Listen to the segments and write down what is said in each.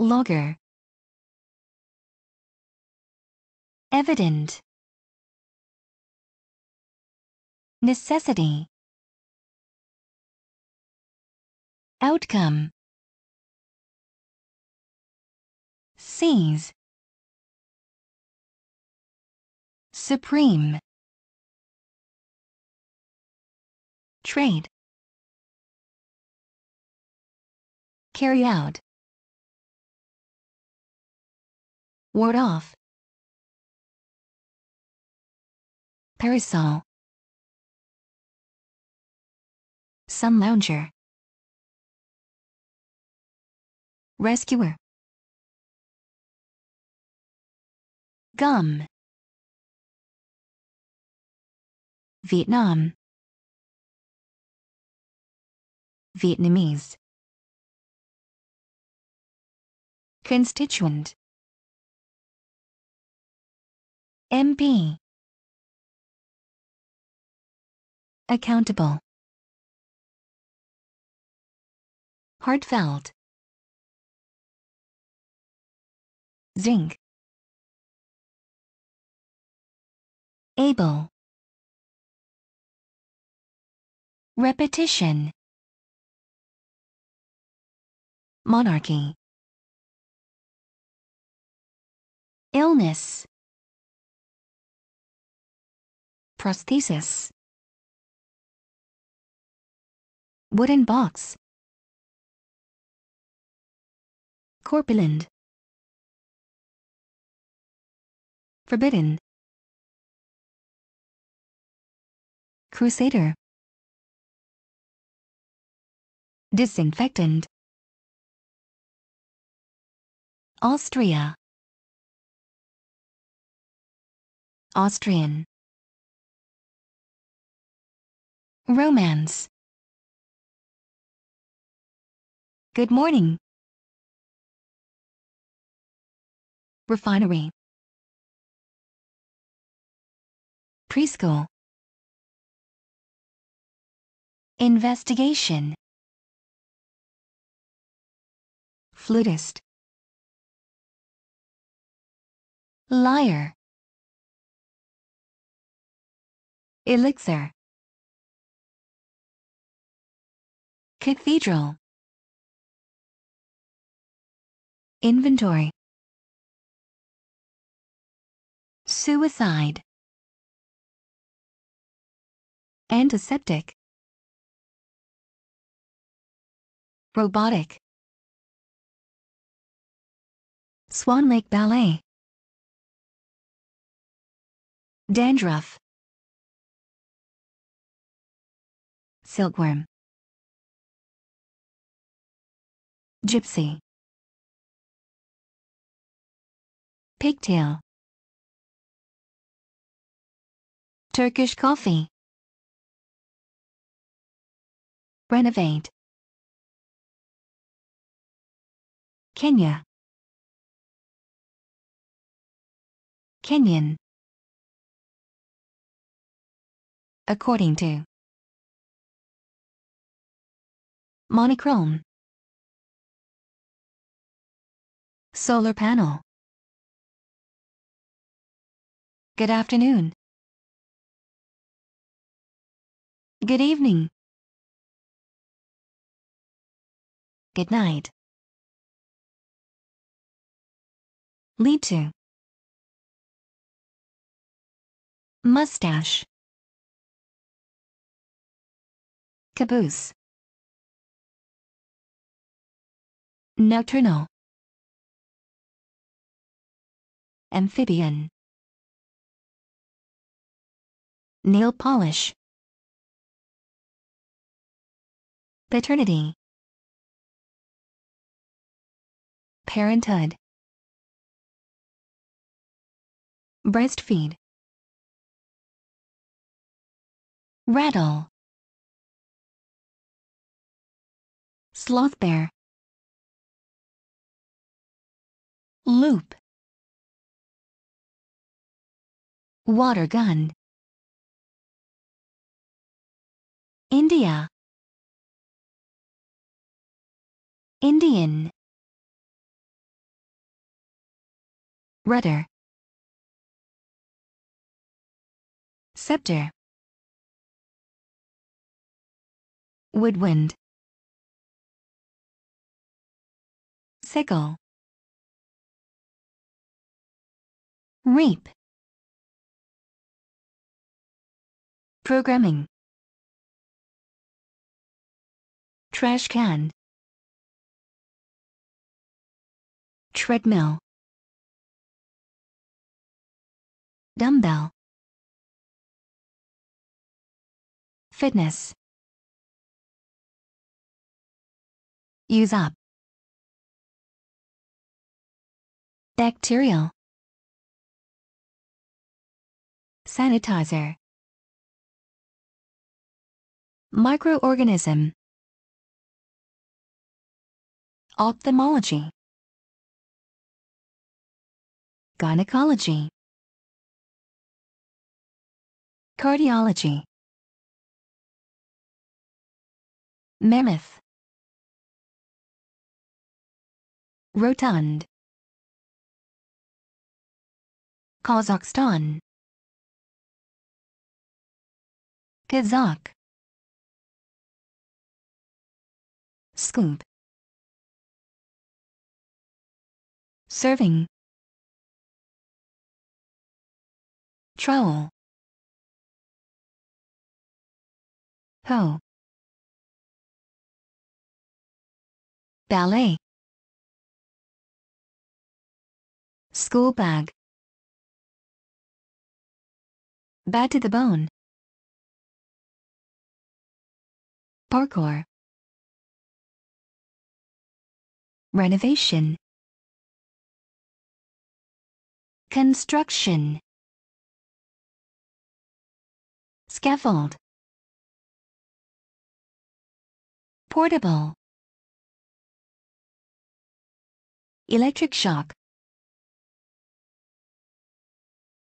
logger evident necessity outcome seize supreme trade carry out ward off parasol sun lounger rescuer gum Vietnam Vietnamese Constituent M. B. Accountable Heartfelt Zinc Able Repetition Monarchy Illness prosthesis wooden box corpulent forbidden crusader disinfectant Austria Austrian Romance. Good morning. Refinery. Preschool. Investigation. Flutist. Liar. Elixir. Cathedral Inventory Suicide Antiseptic Robotic Swan Lake Ballet Dandruff Silkworm Gypsy. Pigtail. Turkish coffee. Renovate. Kenya. Kenyan. According to. Monochrome. Solar panel. Good afternoon. Good evening. Good night. Lead to. Mustache. Caboose. Nocturnal. Amphibian. Nail polish. Paternity. Parenthood. Breastfeed. Rattle. Sloth bear. Loop. Water gun. India. Indian. Rudder. Scepter. Woodwind. Sickle. Reap. Programming. Trash can. Treadmill. Dumbbell. Fitness. Use up. Bacterial. Sanitizer. Microorganism Ophthalmology Gynecology Cardiology Mammoth Rotund Kazakhstan Kazakh scoop serving trowel hoe ballet school bag bad to the bone parkour renovation construction scaffold portable electric shock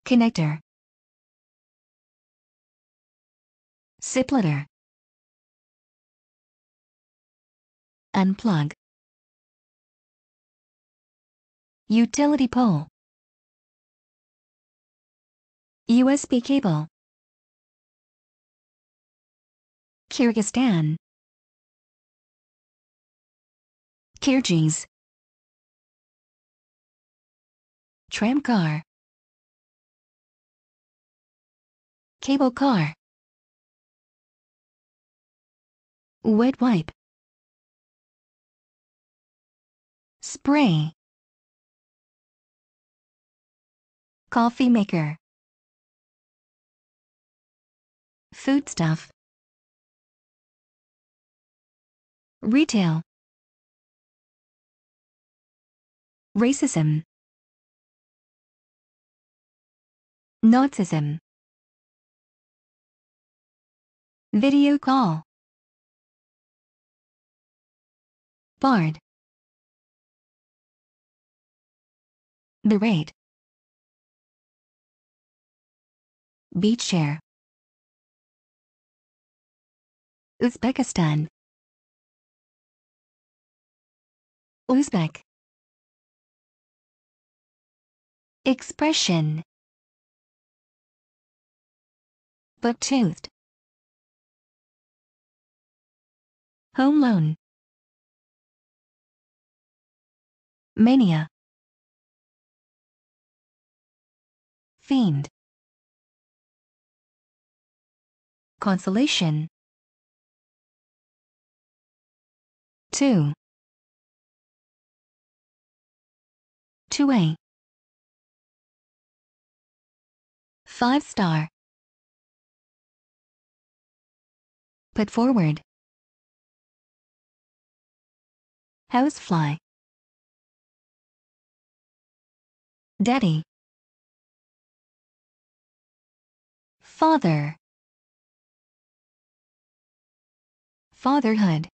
connector splitter unplug utility pole USB cable Kyrgyzstan Kyrgyz Tramcar Cable car Wet wipe Spray Coffee maker. Foodstuff. Retail. Racism. Nazism. Video call. Bard. The rate. Beach chair. Uzbekistan. Uzbek. Expression. But toothed. Home loan. Mania. Fiend. consolation. 2. 2A. 5 star. Put forward. Housefly. Daddy. Father. Fatherhood.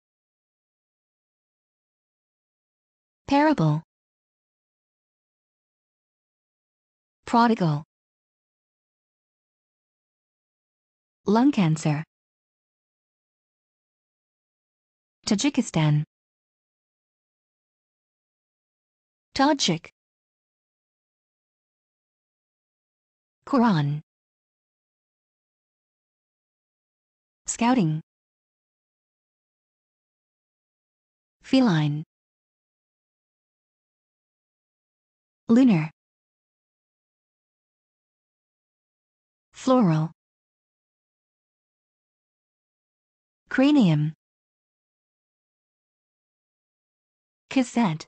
Parable. Prodigal. Lung cancer. Tajikistan. Tajik. Quran. Scouting. feline lunar floral cranium cassette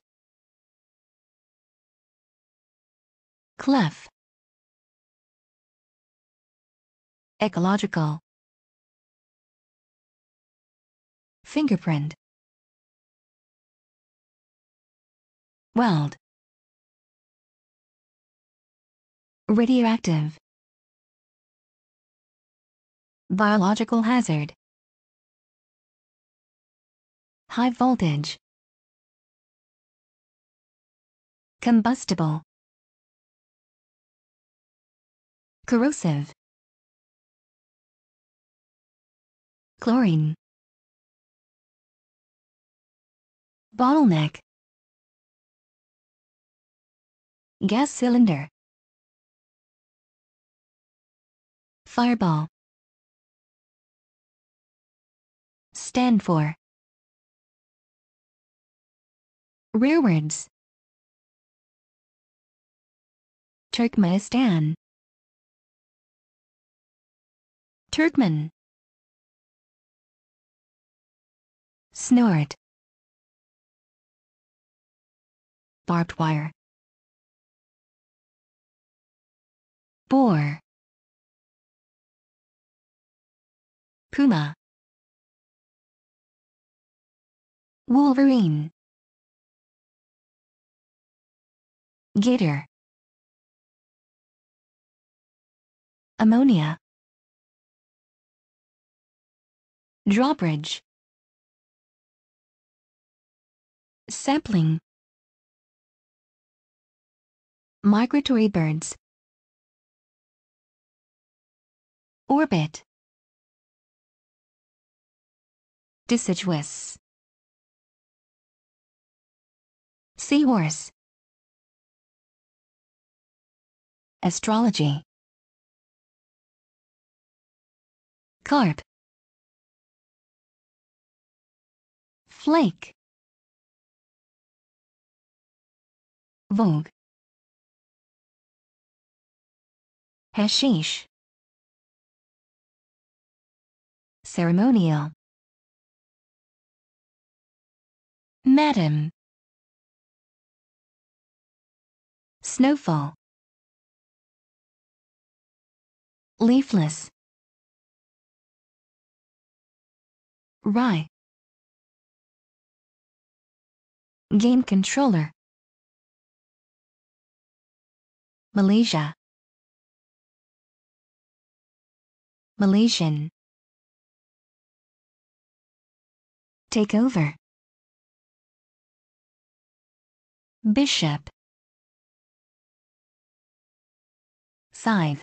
clef ecological fingerprint Weld. Radioactive. Biological hazard. High voltage. Combustible. Corrosive. Chlorine. Bottleneck. Gas cylinder. Fireball. Stand for. Rearwards. Turkmenistan. Turkmen. Snort. Barbed wire. boar puma wolverine gator ammonia drawbridge sapling migratory birds Orbit. Deciduous. Seahorse. Astrology. Carp. Flake. Vogue. Hashish. ceremonial. Madam Snowfall Leafless Rye Game controller Malaysia Malaysian take over. Bishop Scythe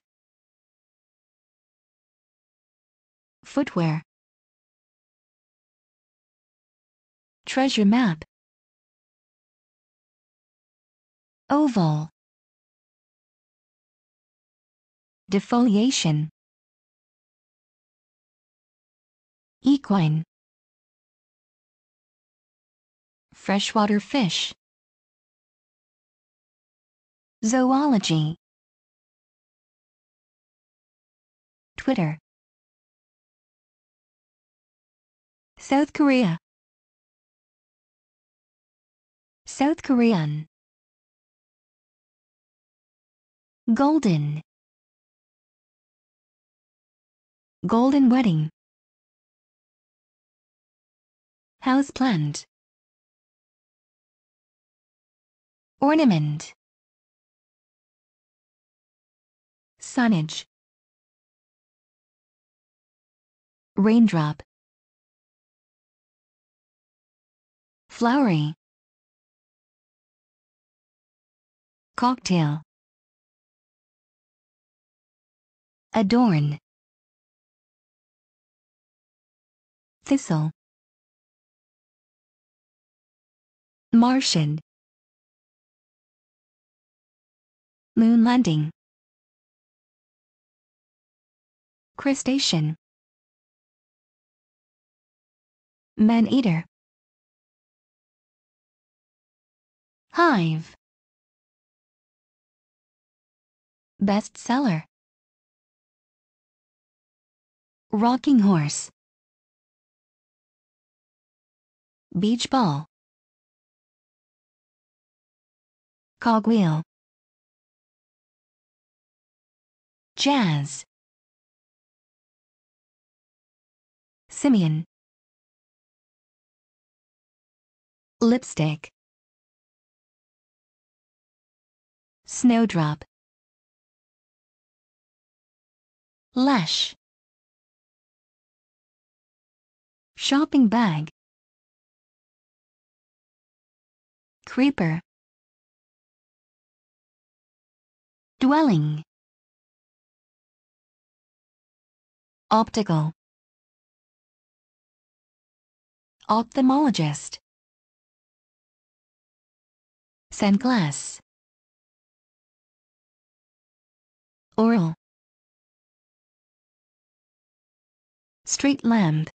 Footwear Treasure map Oval Defoliation Equine freshwater fish. Zoology Twitter South Korea South Korean Golden Golden Wedding House planned. Ornament sunnage, Raindrop Flowery Cocktail Adorn Thistle Martian Moon landing. Crustacean. Man-eater. Hive. Bestseller. Rocking horse. Beach ball. Cogwheel. Jazz. Simeon. Lipstick. Snowdrop. Lash. Shopping bag. Creeper. Dwelling. Optical Ophthalmologist glass Oral Street lamp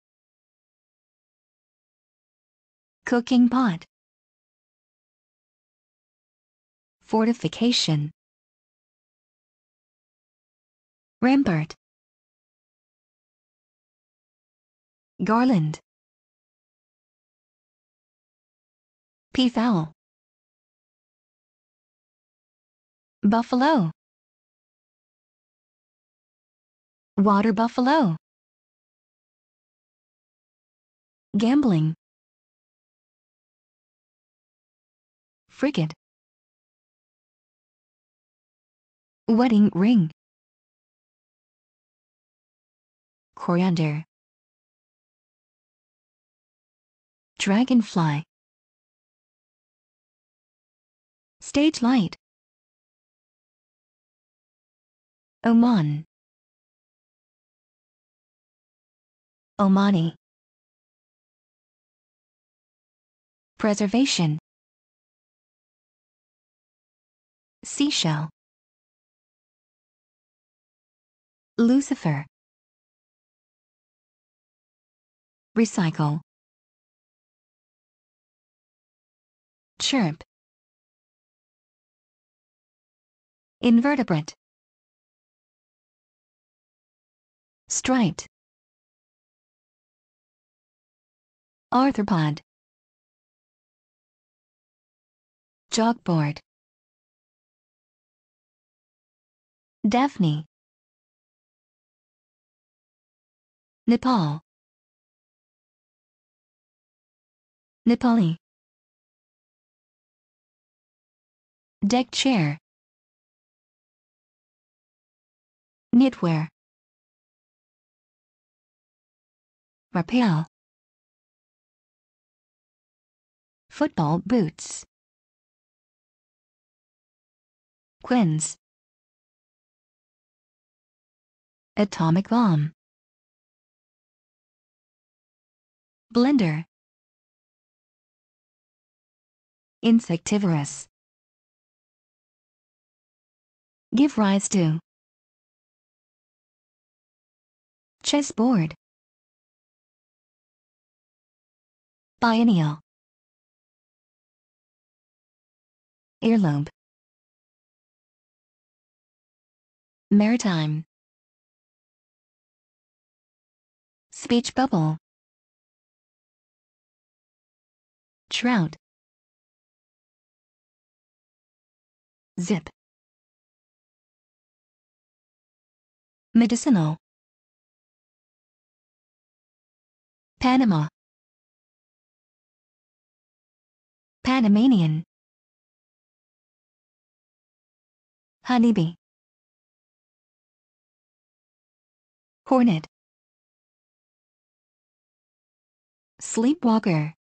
Cooking pot Fortification Rampart Garland. Peafowl. Buffalo. Water buffalo. Gambling. Frigate. Wedding ring. Coriander. Dragonfly Stage light Oman Omani Preservation Seashell Lucifer Recycle chirp. Invertebrate. Striped. Arthropod. jogboard Daphne. Nepal. Nepali. Deck chair. Knitwear. Rappel. Football boots. Quins. Atomic bomb. Blender. Insectivorous give rise to chessboard biennial earlobe maritime speech bubble trout zip medicinal. Panama Panamanian Honeybee Hornet Sleepwalker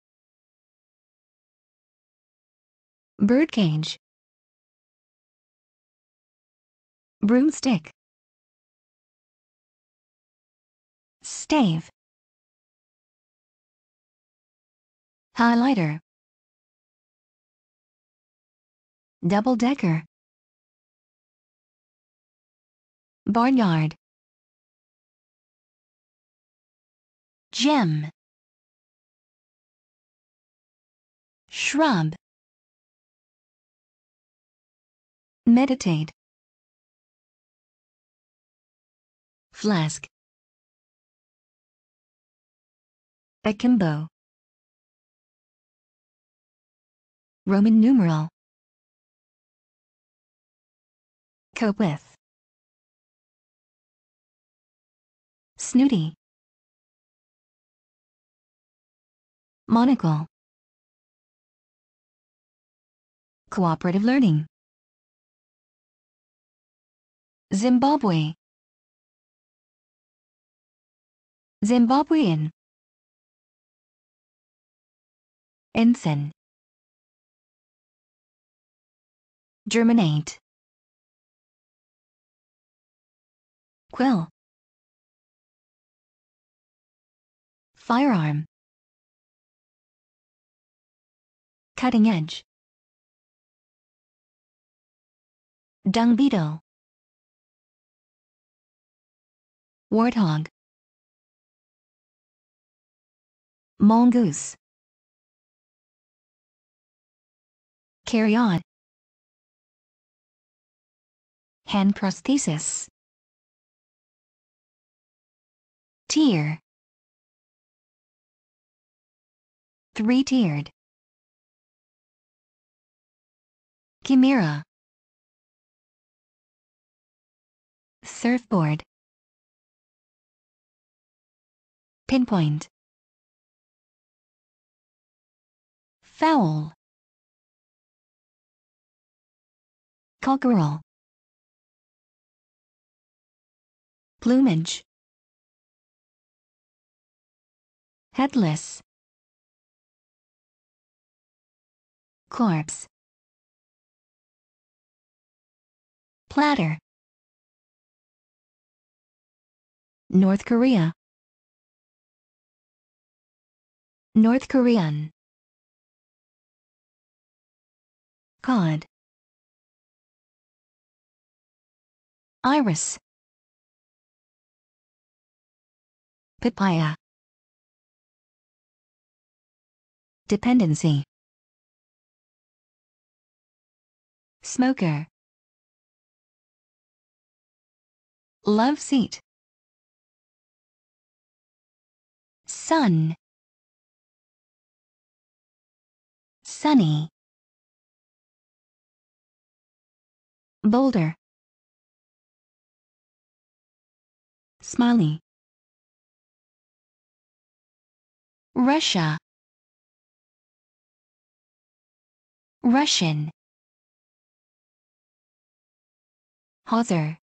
Birdcage Broomstick stave highlighter double decker barnyard gem shrub meditate flask Akimbo. Roman numeral. Cope with. Snooty. Monocle. Cooperative learning. Zimbabwe. Zimbabwean. Ensign. Germinate. Quill. Firearm. Cutting edge. Dung beetle. Warthog. Mongoose. carry on. Hand prosthesis. Tier. Three-tiered. Chimera. Surfboard. Pinpoint. Foul. Cockerel. Plumage. Headless. Corpse. Platter. North Korea. North Korean. Cod. iris papaya dependency smoker love seat sun sunny boulder Smiley. Russia Russian Other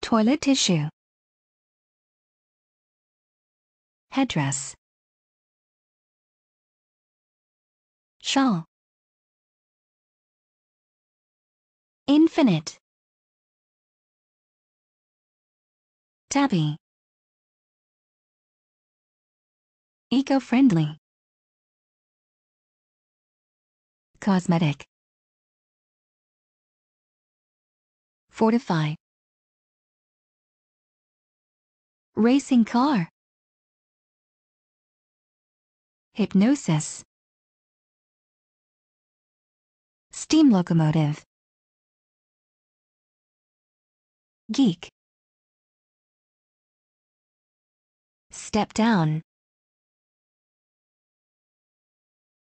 Toilet tissue Headdress Shawl Infinite Tabby. Eco-friendly. Cosmetic. Fortify. Racing car. Hypnosis. Steam locomotive. Geek. step down.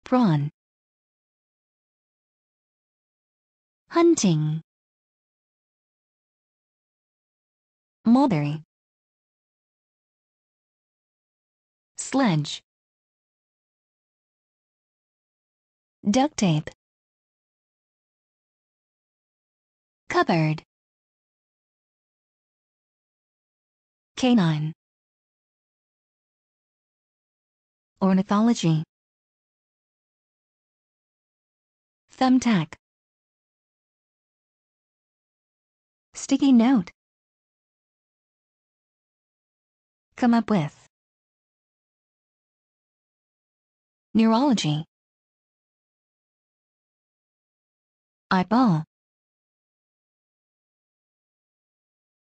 Prawn. Hunting. Mulberry. Sledge. Duct tape. Cupboard. Canine. Ornithology Thumbtack Sticky note Come up with Neurology Eyeball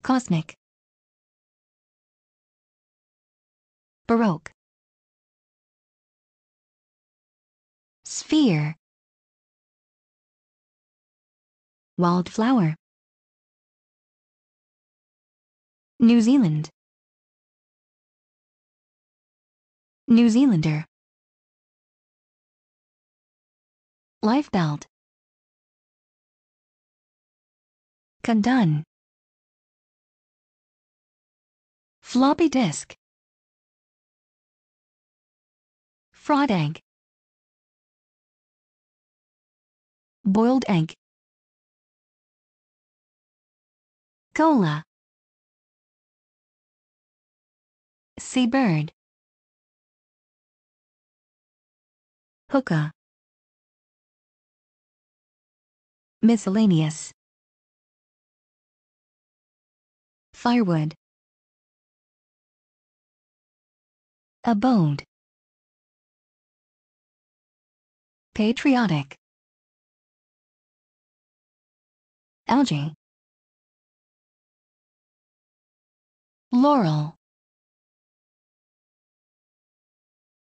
Cosmic Baroque sphere wildflower New Zealand New Zealander Life belt Condone. Floppy disk Fraud egg boiled egg. Cola. Seabird. Hookah. Miscellaneous. Firewood. Abode. Patriotic. algae laurel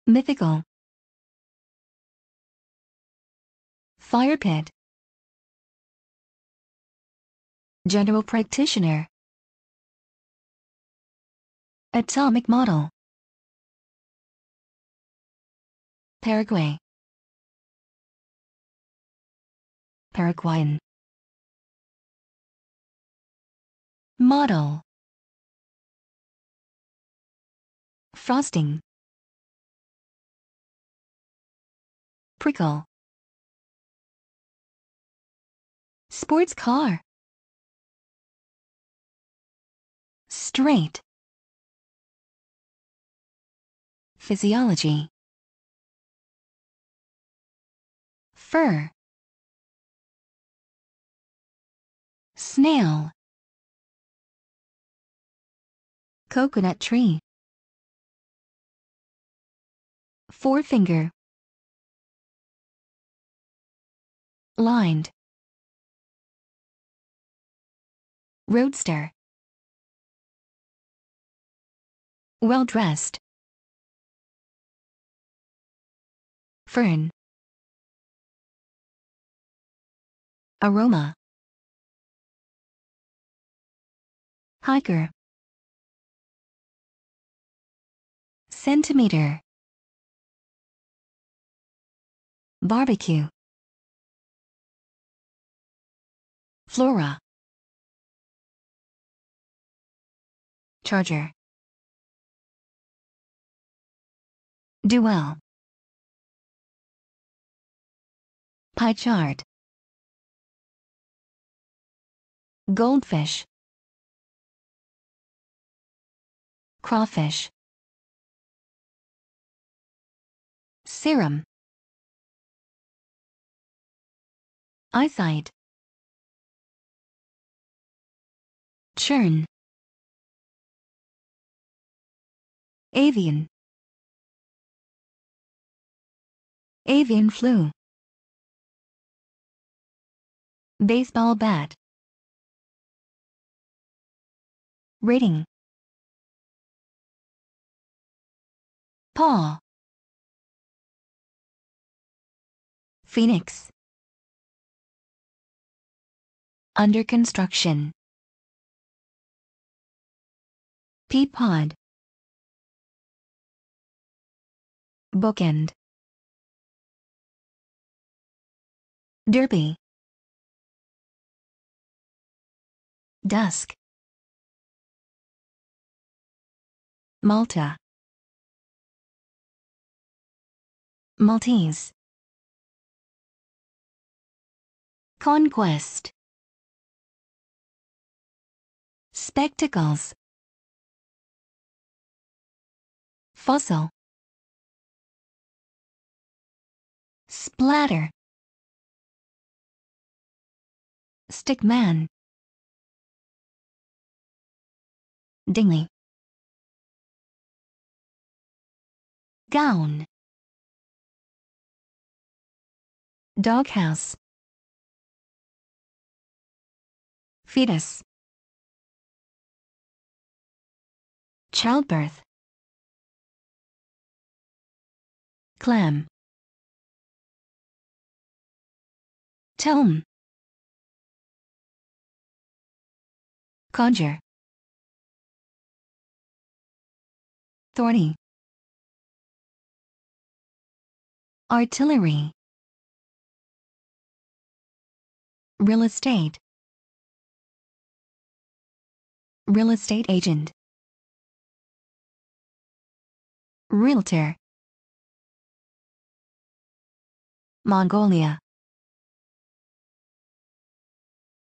mythical fire pit general practitioner atomic model Paraguay Paraguayan Model Frosting Prickle Sports car Straight Physiology Fur Snail Coconut tree. Forefinger. Lined. Roadster. Well dressed. Fern. Aroma. Hiker. centimeter. Barbecue. Flora. Charger. Duel. Pie chart. Goldfish. Crawfish. Serum. Eyesight. Churn. Avian. Avian flu. Baseball bat. Rating. Paw. Phoenix. Under construction. Pea pod. Bookend. Derby. Dusk. Malta. Maltese. Conquest. Spectacles. Fossil. Splatter. Stickman. Dingley. Gown. Doghouse. fetus childbirth clam Telm. conjure thorny artillery real estate Real estate agent. Realtor. Mongolia.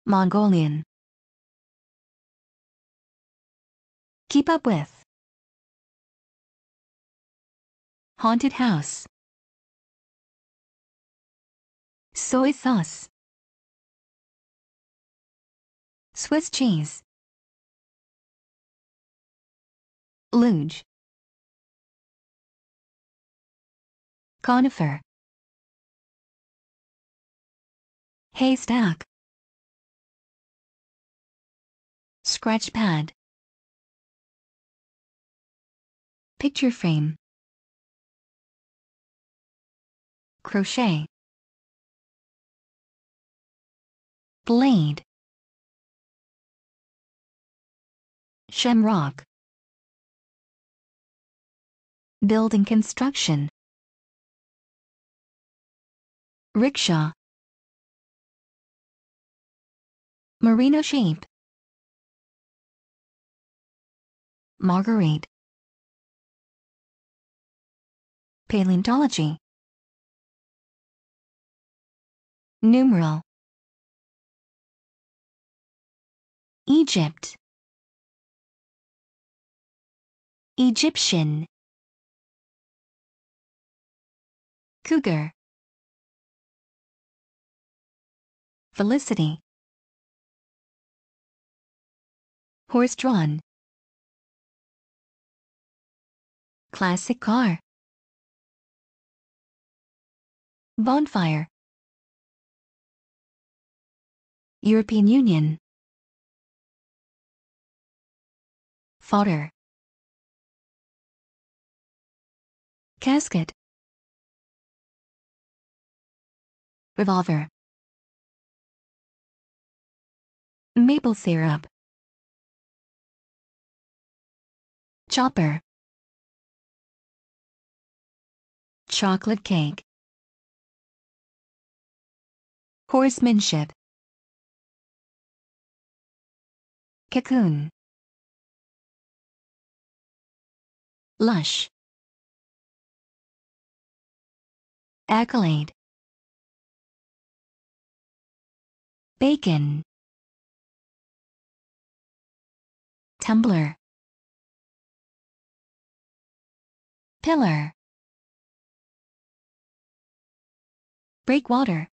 Mongolian. Keep up with. Haunted house. Soy sauce. Swiss cheese. luge conifer haystack scratch pad picture frame crochet blade shamrock Building construction. Rickshaw. Merino shape. Marguerite. Paleontology. Numeral. Egypt. Egyptian. Cougar. Felicity. Horse drawn. Classic car. Bonfire. European Union. Fodder. Casket. Revolver. Maple syrup. Chopper. Chocolate cake. Horsemanship. Cocoon. Lush. Accolade. Bacon. Tumbler. Pillar. Breakwater.